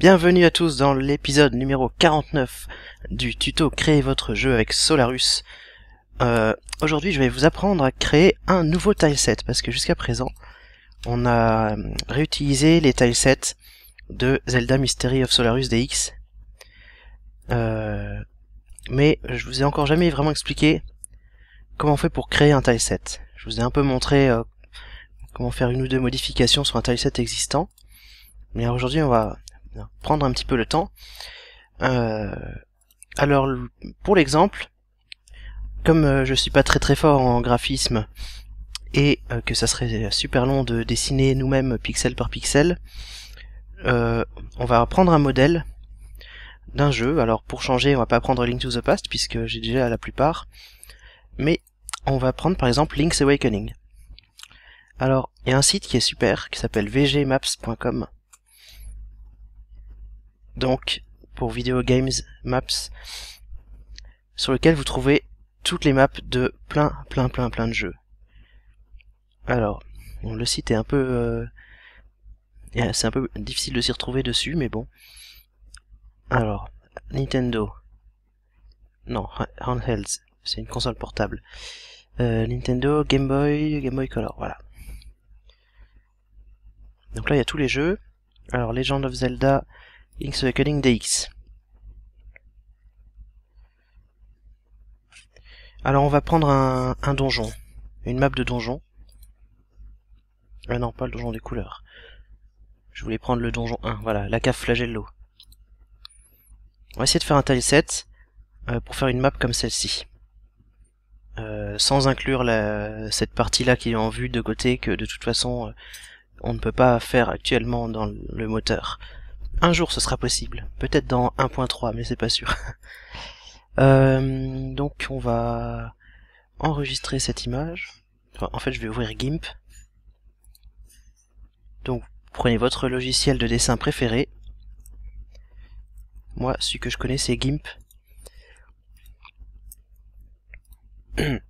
Bienvenue à tous dans l'épisode numéro 49 du tuto Créer votre jeu avec Solarus. Euh, aujourd'hui je vais vous apprendre à créer un nouveau tileset parce que jusqu'à présent on a réutilisé les tilesets de Zelda Mystery of Solarus DX. Euh, mais je vous ai encore jamais vraiment expliqué comment on fait pour créer un tileset. Je vous ai un peu montré euh, comment faire une ou deux modifications sur un tileset existant. Mais aujourd'hui on va prendre un petit peu le temps. Euh, alors pour l'exemple, comme euh, je suis pas très très fort en graphisme et euh, que ça serait super long de dessiner nous-mêmes pixel par pixel, on va prendre un modèle d'un jeu. Alors pour changer, on va pas prendre Link to the Past puisque j'ai déjà la plupart, mais on va prendre par exemple Link's Awakening. Alors, il y a un site qui est super, qui s'appelle vgmaps.com, donc pour Video Games Maps, sur lequel vous trouvez toutes les maps de plein, plein, plein, plein de jeux. Alors, le site est un peu... Euh, euh, c'est un peu difficile de s'y retrouver dessus, mais bon. Alors, Nintendo. Non, Handhelds, c'est une console portable. Euh, Nintendo, Game Boy, Game Boy Color, voilà. Donc là, il y a tous les jeux. Alors, Legend of Zelda, x dx. Alors on va prendre un, donjon, une map de donjon. Ah non, pas le donjon des couleurs. Je voulais prendre le donjon 1, voilà, la cave flagello. On va essayer de faire un tileset euh, pour faire une map comme celle-ci. Euh, sans inclure cette partie-là qui est en vue de côté que de toute façon euh, on ne peut pas faire actuellement dans le moteur un jour ce sera possible. Peut-être dans 1.3, mais c'est pas sûr. Euh, donc on va enregistrer cette image. en fait, je vais ouvrir GIMP. Donc, prenez votre logiciel de dessin préféré. Moi, celui que je connais, c'est GIMP.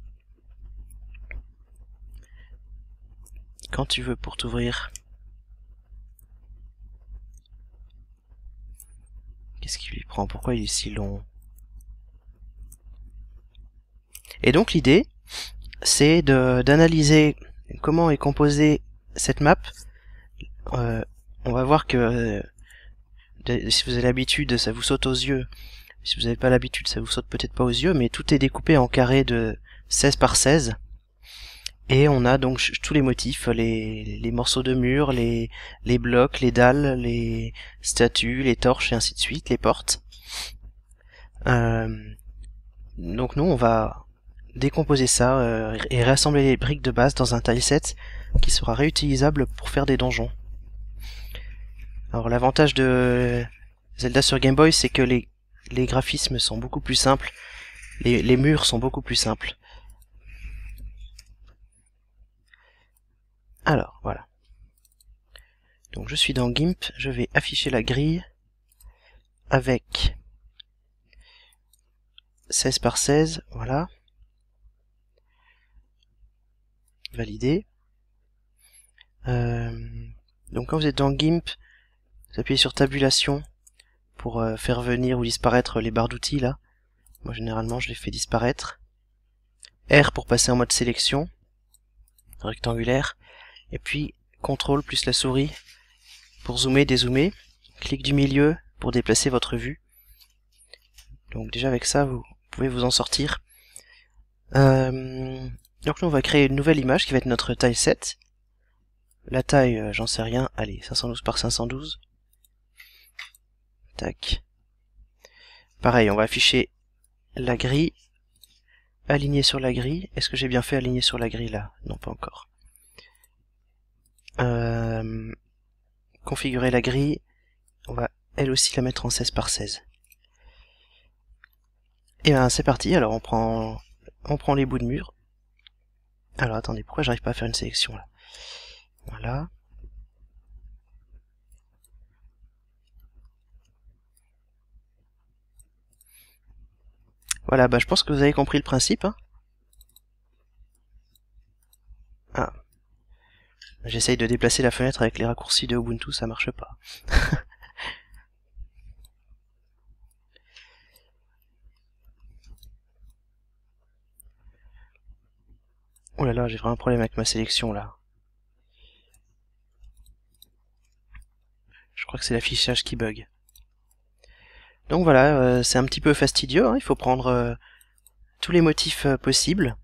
Quand tu veux pour t'ouvrir Qu'est-ce qui lui prend Pourquoi il est si long Et donc l'idée, c'est d'analyser comment est composée cette map. Euh, on va voir que euh, si vous avez l'habitude, ça vous saute aux yeux. Si vous n'avez pas l'habitude, ça vous saute peut-être pas aux yeux, mais tout est découpé en carrés de 16 par 16. Et on a donc tous les motifs, les, morceaux de mur, les, les blocs, les dalles, les statues, les torches et ainsi de suite, les portes. Euh, donc nous, on va décomposer ça euh, et rassembler les briques de base dans un tileset qui sera réutilisable pour faire des donjons. Alors l'avantage de Zelda sur Game Boy, c'est que les, graphismes sont beaucoup plus simples, les murs sont beaucoup plus simples. Alors, voilà. Donc je suis dans GIMP, je vais afficher la grille avec 16 par 16, voilà. Valider. Euh, donc quand vous êtes dans GIMP, vous appuyez sur tabulation pour euh, faire venir ou disparaître les barres d'outils là. Moi généralement je les fais disparaître. R pour passer en mode sélection rectangulaire et puis CTRL plus la souris pour zoomer, dézoomer, clic du milieu pour déplacer votre vue. Donc déjà avec ça, vous pouvez vous en sortir. Euh, donc nous on va créer une nouvelle image qui va être notre taille 7. La taille, euh, j'en sais rien, allez, 512 par 512. Tac. Pareil, on va afficher la grille, aligner sur la grille. Est-ce que j'ai bien fait aligner sur la grille là Non, pas encore. Euh, configurer la grille. On va elle aussi la mettre en 16 par 16. Et eh ben c'est parti, alors on prend on prend les bouts de mur. Alors attendez, pourquoi j'arrive pas à faire une sélection là Voilà. Voilà, bah je pense que vous avez compris le principe. Hein. ah, J'essaye de déplacer la fenêtre avec les raccourcis de Ubuntu, ça marche pas. oh là là, j'ai vraiment un problème avec ma sélection là. Je crois que c'est l'affichage qui bug. Donc voilà, euh, c'est un petit peu fastidieux, hein. il faut prendre euh, tous les motifs euh, possibles.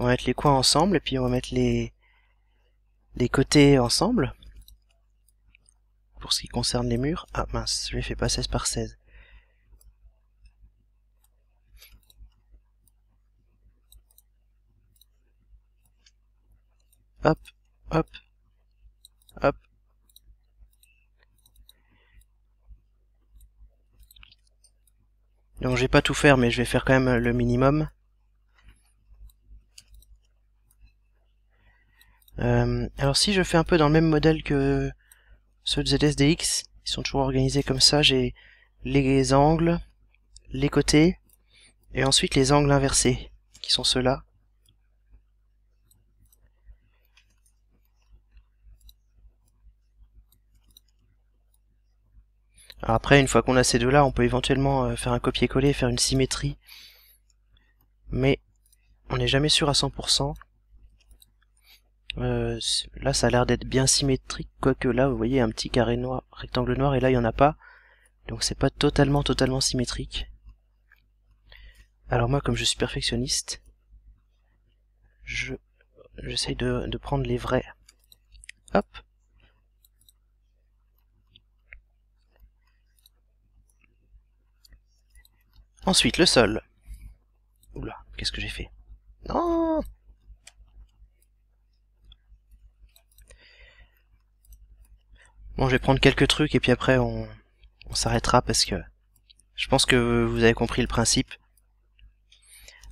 on va mettre les coins ensemble et puis on va mettre les, les côtés ensemble. Pour ce qui concerne les murs. Ah mince, je ne fais pas 16 par 16. Hop, hop, hop. Donc je vais pas tout faire, mais je vais faire quand même le minimum. Euh, alors si je fais un peu dans le même modèle que ceux de ZSDX, ils sont toujours organisés comme ça, j'ai les angles, les côtés, et ensuite les angles inversés, qui sont ceux-là. après, une fois qu'on a ces deux-là, on peut éventuellement euh, faire un copier-coller, faire une symétrie. Mais on n'est jamais sûr à 100%. Euh, là, ça a l'air d'être bien symétrique, quoique là, vous voyez, un petit carré noir, rectangle noir, et là, il n'y en a pas. Donc c'est pas totalement, totalement symétrique. Alors moi, comme je suis perfectionniste, je j'essaye de, de prendre les vrais. Hop Ensuite, le sol. Oula, qu'est-ce que j'ai fait Non Bon, je vais prendre quelques trucs et puis après on, s'arrêtera parce que je pense que vous avez compris le principe.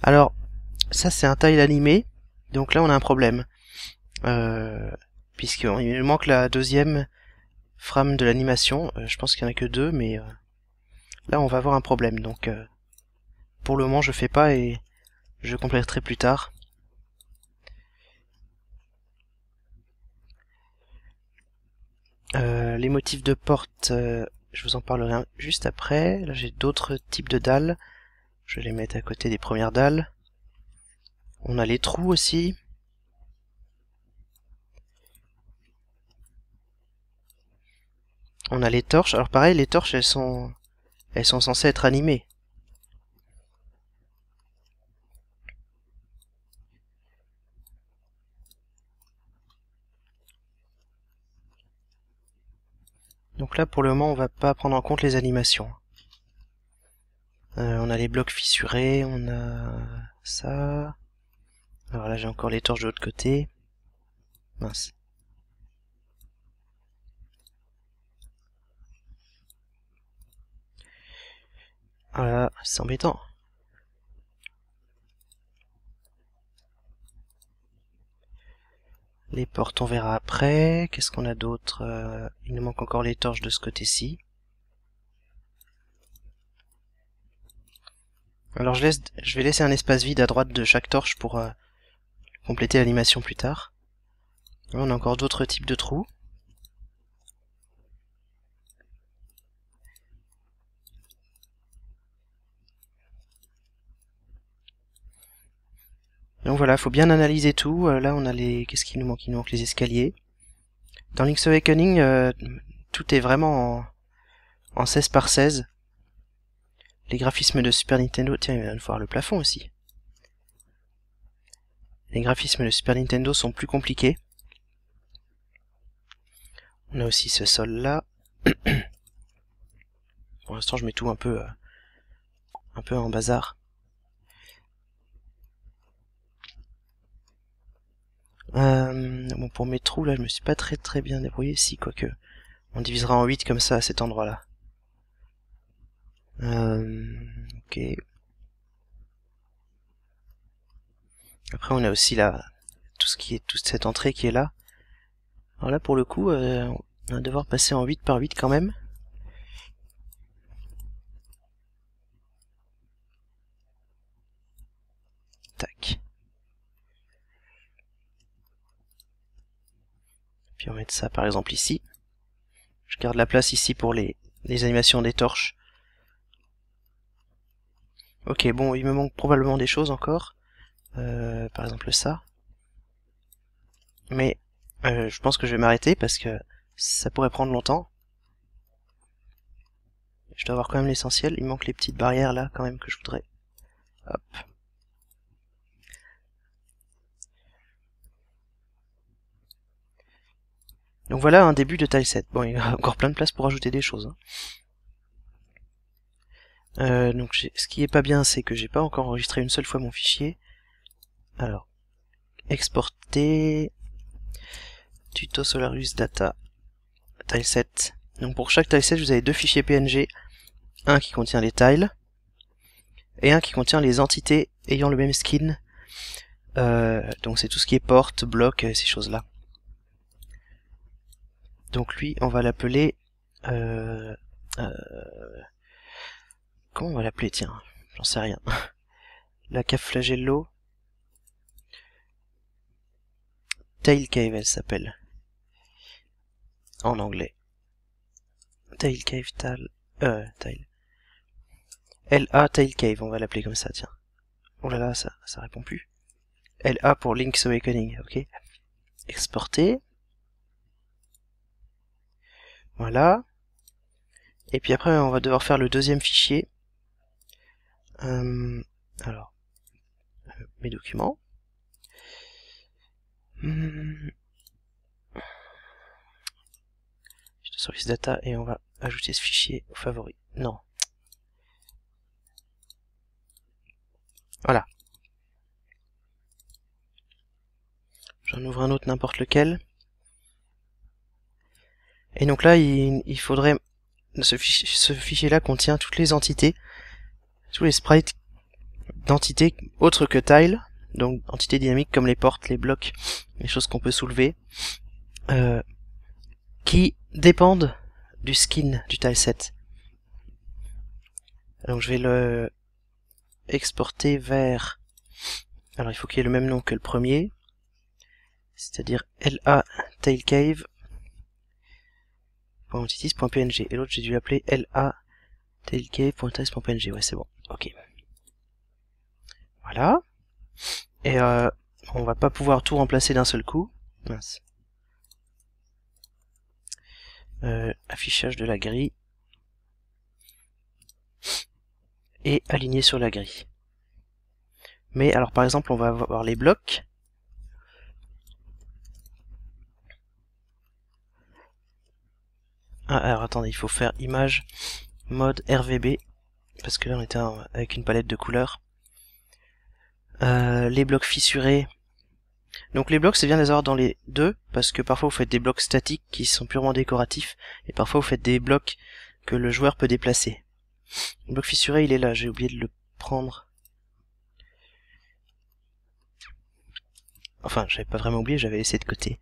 Alors, ça c'est un tile animé, donc là on a un problème. Euh, Puisqu'il manque la deuxième frame de l'animation, euh, je pense qu'il n'y en a que deux, mais euh, là on va avoir un problème, donc euh, pour le moment je fais pas et je compléterai plus tard. Euh, les motifs de porte, euh, je vous en parlerai juste après. Là j'ai d'autres types de dalles. Je vais les mettre à côté des premières dalles. On a les trous aussi. On a les torches. Alors pareil, les torches sont elles sont censées être animées. Donc là, pour le moment, on va pas prendre en compte les animations. Euh, on a les blocs fissurés, on a ça. Alors là, j'ai encore les torches de l'autre côté. Mince. Voilà, c'est embêtant. Les portes, on verra après. Qu'est-ce qu'on a d'autre euh, Il nous manque encore les torches de ce côté-ci. Alors je, laisse, je vais laisser un espace vide à droite de chaque torche pour euh, compléter l'animation plus tard. on a encore d'autres types de trous. Donc voilà, faut bien analyser tout. Euh, là, on a les... Qu'est-ce qu'il nous manque Il nous manque les escaliers. Dans Link's Awakening, euh, tout est vraiment en... 16 par 16. Les graphismes de Super Nintendo... Tiens, il va voir le plafond aussi. Les graphismes de Super Nintendo sont plus compliqués. On a aussi ce sol là. Pour l'instant, je mets tout un peu, euh, un peu en bazar. Euh, bon, pour mes trous, là, je me suis pas très très bien débrouillé. Si, quoique, on divisera en 8 comme ça, à cet endroit-là. Euh, ok. Après, on a aussi là, tout ce qui est, toute cette entrée qui est là. Alors là, pour le coup, euh, on va devoir passer en 8 par 8 quand même. Tac. Puis on va mettre ça par exemple ici. Je garde la place ici pour les, animations des torches. Ok, bon, il me manque probablement des choses encore. Euh, par exemple ça. Mais euh, je pense que je vais m'arrêter parce que ça pourrait prendre longtemps. Je dois avoir quand même l'essentiel. Il manque les petites barrières là quand même que je voudrais. Hop. Donc voilà un début de tileset. Bon, il y a encore plein de place pour ajouter des choses. Hein. Euh, donc ce qui est pas bien, c'est que j'ai pas encore enregistré une seule fois mon fichier. Alors, exporter tuto solaris data tileset. Donc pour chaque tileset, vous avez deux fichiers PNG, un qui contient les tiles et un qui contient les entités ayant le même skin. Euh, donc c'est tout ce qui est porte, bloc, ces choses-là. Donc lui, on va l'appeler... Euh, euh, comment on va l'appeler Tiens, j'en sais rien. La cave flagello. Tail Cave, elle s'appelle. En anglais. Tail Cave, Tal... Euh, Tail. LA Tail Cave, on va l'appeler comme ça, tiens. Oh là là, ça, ça répond plus. LA pour Link's Awakening, ok. Exporter. Voilà. Et puis après, on va devoir faire le deuxième fichier. Euh, alors, euh, mes documents. Hmm. Je service data et on va ajouter ce fichier au favori. Non. Voilà. J'en ouvre un autre n'importe lequel. Et donc là, il, faudrait... Ce, fichier, là contient toutes les entités, tous les sprites d'entités autres que tile, donc entités dynamiques comme les portes, les blocs, les choses qu'on peut soulever, euh, qui dépendent du skin du tileset. Donc je vais le exporter vers... Alors il faut qu'il ait le même nom que le premier, c'est-à-dire LA Tailcave et l'autre j'ai dû l'appeler la ouais c'est bon ok voilà et euh, on va pas pouvoir tout remplacer d'un seul coup mince euh, affichage de la grille et aligner sur la grille mais alors par exemple on va avoir les blocs Ah, alors attendez, il faut faire image, mode RVB, parce que là on était avec une palette de couleurs. Euh, les blocs fissurés. Donc les blocs, c'est bien de les avoir dans les deux, parce que parfois vous faites des blocs statiques qui sont purement décoratifs, et parfois vous faites des blocs que le joueur peut déplacer. Le bloc fissuré, il est là, j'ai oublié de le prendre. Enfin, j'avais pas vraiment oublié, j'avais laissé de côté.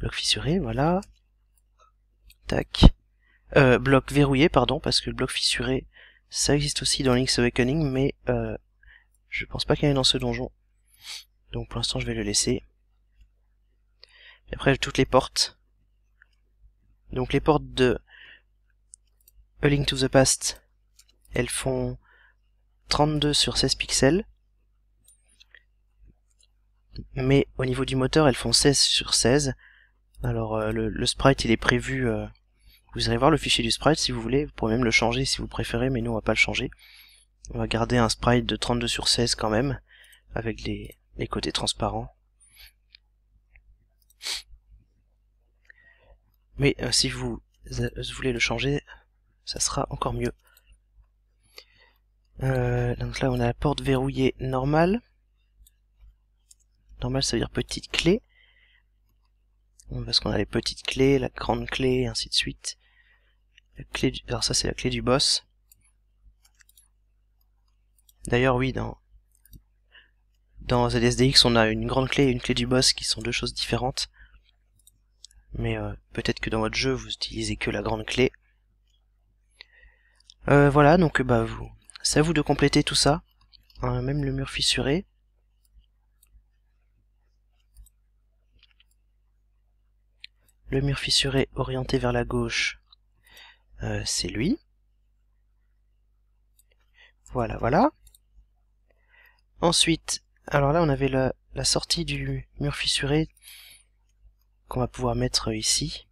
Bloc fissuré, voilà. Euh, bloc verrouillé, pardon, parce que le bloc fissuré, ça existe aussi dans Link's Awakening, mais euh, je pense pas qu'il y en ait dans ce donjon. Donc pour l'instant, je vais le laisser. Et après, toutes les portes. Donc les portes de A Link to the Past, elles font 32 sur 16 pixels. Mais au niveau du moteur, elles font 16 sur 16. Alors euh, le, sprite, il est prévu... Vous irez voir le fichier du sprite si vous voulez, vous pourrez même le changer si vous préférez, mais nous on va pas le changer. On va garder un sprite de 32 sur 16 quand même, avec les, côtés transparents. Mais euh, si euh, vous, voulez le changer, ça sera encore mieux. Euh, donc là on a la porte verrouillée normale. Normal ça veut dire petite clé. Parce qu'on a les petites clés, la grande clé, ainsi de suite. Alors ça c'est la clé du boss. D'ailleurs oui, dans... dans ZSDX on a une grande clé et une clé du boss qui sont deux choses différentes. Mais euh, peut-être que dans votre jeu vous utilisez que la grande clé. Euh, voilà, donc bah vous, c'est à vous de compléter tout ça, hein, même le mur fissuré. Le mur fissuré orienté vers la gauche, euh, c'est lui. Voilà, voilà. Ensuite, alors là on avait la, la sortie du mur fissuré qu'on va pouvoir mettre ici.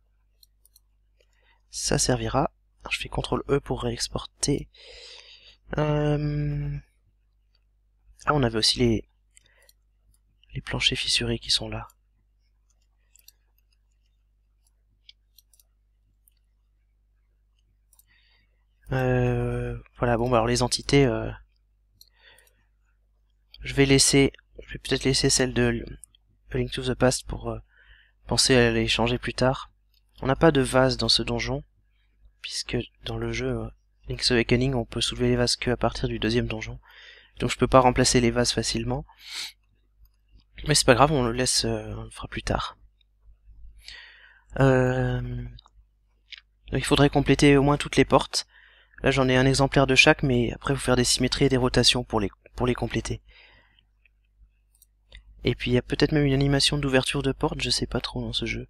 Ça servira. je fais CTRL E pour réexporter. Euh, ah, on avait aussi les, les planchers fissurés qui sont là. Euh, voilà, bon, bah, alors les entités, euh, je vais laisser, je vais peut-être laisser celle de Link to the Past pour euh, penser à les changer plus tard. On n'a pas de vase dans ce donjon, puisque dans le jeu Link's Awakening, on peut soulever les vases que à partir du deuxième donjon. Donc je peux pas remplacer les vases facilement. Mais c'est pas grave, on le laisse, on le fera plus tard. il faudrait compléter au moins toutes les portes. Là j'en ai un exemplaire de chaque, mais après vous faire des symétries et des rotations pour les, pour les compléter. Et puis il y a peut-être même une animation d'ouverture de porte, je sais pas trop dans ce jeu.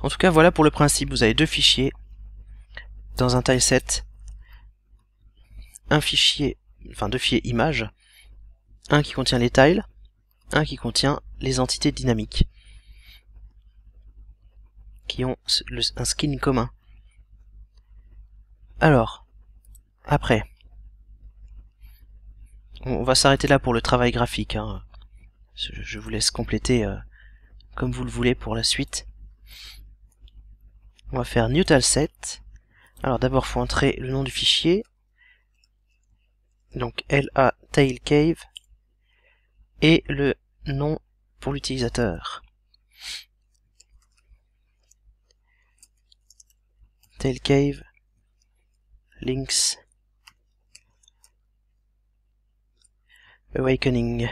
En tout cas voilà pour le principe, vous avez deux fichiers dans un tileset, un fichier, enfin deux fichiers images, un qui contient les tiles, un qui contient les entités dynamiques qui ont un skin commun. Alors, après, on va s'arrêter là pour le travail graphique. Hein. Je vous laisse compléter euh, comme vous le voulez pour la suite. On va faire newtalset. Alors d'abord, faut entrer le nom du fichier. Donc la Cave, et le nom pour l'utilisateur. Tailcave Link's Awakening.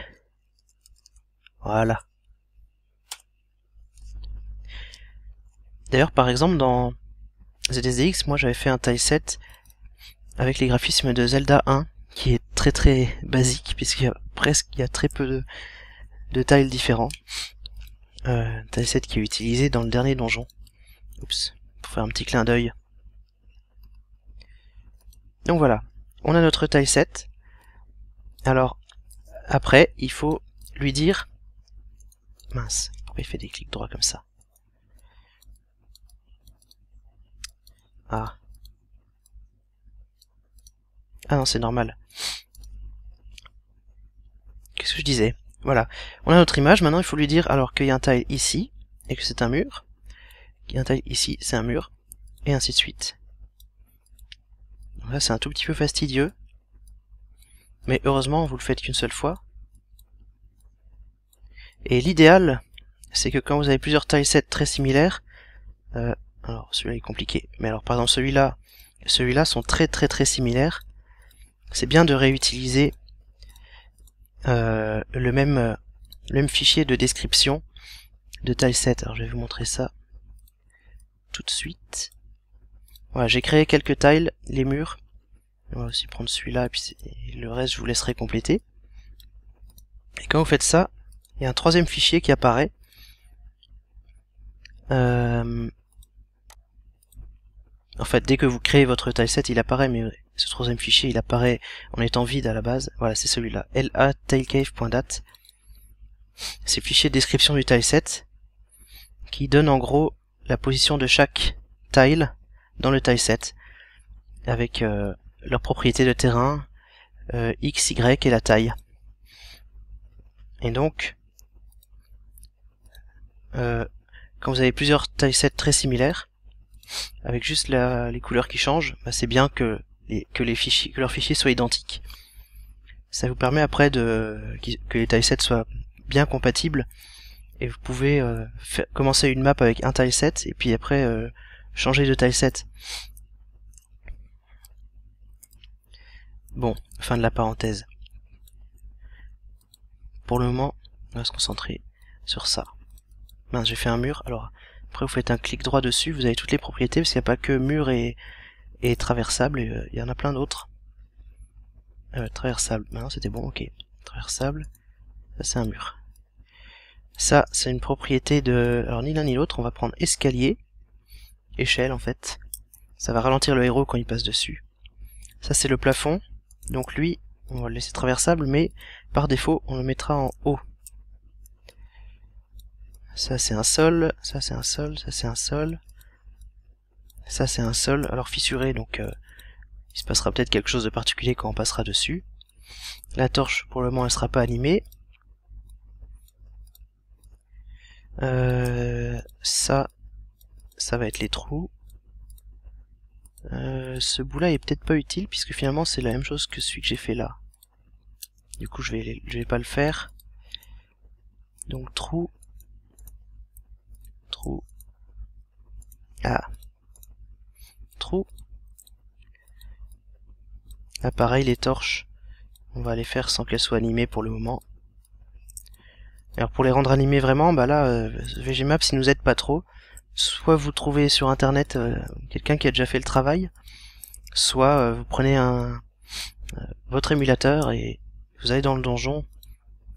Voilà. D'ailleurs, par exemple, dans ZSDX, moi j'avais fait un tileset avec les graphismes de Zelda 1, qui est très très basique, puisqu'il y a presque il y a très peu de, de tiles différents. Euh, tileset qui est utilisé dans le dernier donjon. Oups, pour faire un petit clin d'œil. Donc voilà, on a notre taille 7. Alors, après, il faut lui dire... Mince, il fait des clics droits comme ça Ah. Ah non, c'est normal. Qu'est-ce que je disais Voilà, on a notre image, maintenant il faut lui dire alors qu'il y a un taille ici, et que c'est un mur, qu'il y a un taille ici, c'est un mur, et ainsi de suite. Là, c'est un tout petit peu fastidieux. Mais heureusement, vous le faites qu'une seule fois. Et l'idéal, c'est que quand vous avez plusieurs tilesets très similaires, euh, alors celui-là est compliqué, mais alors par exemple celui-là et celui-là sont très très très similaires, c'est bien de réutiliser euh, le, même, le même fichier de description de tileset. Alors je vais vous montrer ça tout de suite. Voilà, j'ai créé quelques tiles, les murs. On va aussi prendre celui-là, et puis le reste, je vous laisserai compléter. Et quand vous faites ça, il y a un troisième fichier qui apparaît. Euh, en fait, dès que vous créez votre tileset, il apparaît, mais ce troisième fichier, il apparaît en étant vide à la base. Voilà, c'est celui-là, latailcave.dat. C'est le fichier de description du tileset, qui donne en gros la position de chaque tile dans le tile set avec euh, leurs propriétés de terrain euh, x, y et la taille. Et donc, euh, quand vous avez plusieurs tilesets très similaires, avec juste les couleurs qui changent, bah, c'est bien que, que, les fichiers, que leurs fichiers soient identiques. Ça vous permet après de que les tilesets soient bien compatibles, et vous pouvez commencer une map avec un tileset, et puis après changer de taille 7. Bon, fin de la parenthèse. Pour le moment, on va se concentrer sur ça. Mince, j'ai fait un mur. Alors, après, vous faites un clic droit dessus, vous avez toutes les propriétés, parce qu'il n'y a pas que mur et, et traversable, euh, il y en a plein d'autres. Ah traversable, maintenant c'était bon, ok. Traversable, ça c'est un mur. Ça, c'est une propriété de... Alors, ni l'un ni l'autre, on va prendre escalier échelle en fait. Ça va ralentir le héros quand il passe dessus. Ça c'est le plafond, donc lui, on va le laisser traversable, mais par défaut, on le mettra en haut. Ça c'est un sol, ça c'est un sol, ça c'est un sol. Ça c'est un sol, alors fissuré, donc euh, il se passera peut-être quelque chose de particulier quand on passera dessus. La torche, pour le moment, elle sera pas animée. Euh, ça, ça va être les trous. Euh, ce bout là est peut-être pas utile puisque finalement c'est la même chose que celui que j'ai fait là. Du coup je vais, je vais pas le faire. Donc trou. Trou. Ah. Trou. Là ah, pareil les torches. On va les faire sans qu'elles soient animées pour le moment. Alors pour les rendre animées vraiment, bah là, euh, VGMAP si nous aide pas trop, soit vous trouvez sur internet euh, quelqu'un qui a déjà fait le travail, soit euh, vous prenez un euh, votre émulateur et vous allez dans le donjon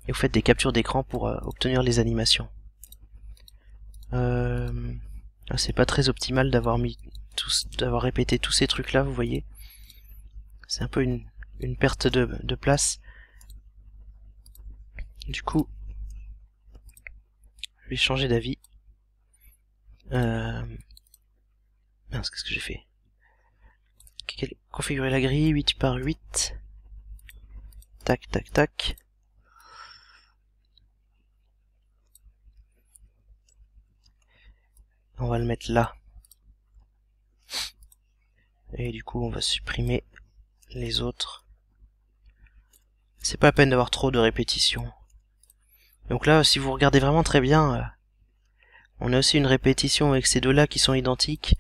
et vous faites des captures d'écran pour obtenir les animations. Ah, c'est pas très optimal d'avoir mis tous d'avoir répété tous ces trucs là, vous voyez. C'est un peu une, une perte de, de place. Du coup, je vais changer d'avis. Euh... qu'est-ce que j'ai fait Configurer la grille 8 par 8. Tac, tac, tac. On va le mettre là. Et du coup, on va supprimer les autres. C'est pas la peine d'avoir trop de répétitions. Donc là, si vous regardez vraiment très bien, euh, on a aussi une répétition avec ces deux-là qui sont identiques.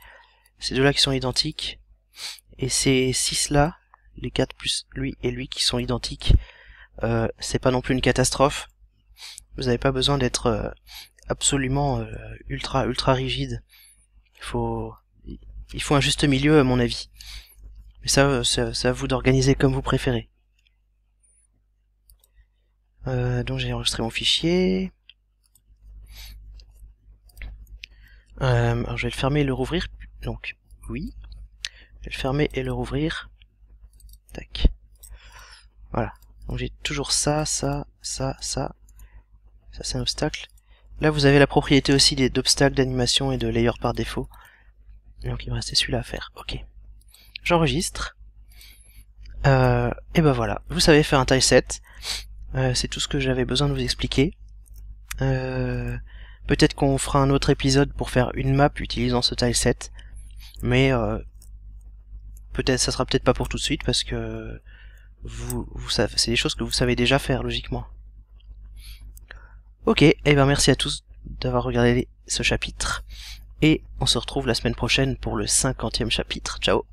Ces deux-là qui sont identiques. Et ces six là les quatre plus lui et lui qui sont identiques, euh, c'est pas non plus une catastrophe. Vous n'avez pas besoin d'être euh, absolument euh, ultra ultra rigide. Il faut il faut un juste milieu à mon avis. Mais ça c'est à vous d'organiser comme vous préférez. donc j'ai enregistré mon fichier. Euh, alors je vais le fermer et le rouvrir. Donc, oui. Je vais le fermer et le rouvrir. Tac. Voilà. Donc j'ai toujours ça, ça, ça, ça. Ça c'est un obstacle. Là vous avez la propriété aussi d'obstacles d'animation et de layer par défaut. Donc il me restait celui-là à faire. Ok. J'enregistre. Euh, et ben voilà. Vous savez faire un tileset, euh, c'est tout ce que j'avais besoin de vous expliquer. Peut-être qu'on fera un autre épisode pour faire une map utilisant ce tileset, mais euh, peut-être ça sera peut-être pas pour tout de suite parce que vous, vous c'est des choses que vous savez déjà faire logiquement. Ok, et eh bien merci à tous d'avoir regardé ce chapitre et on se retrouve la semaine prochaine pour le cinquantième chapitre. Ciao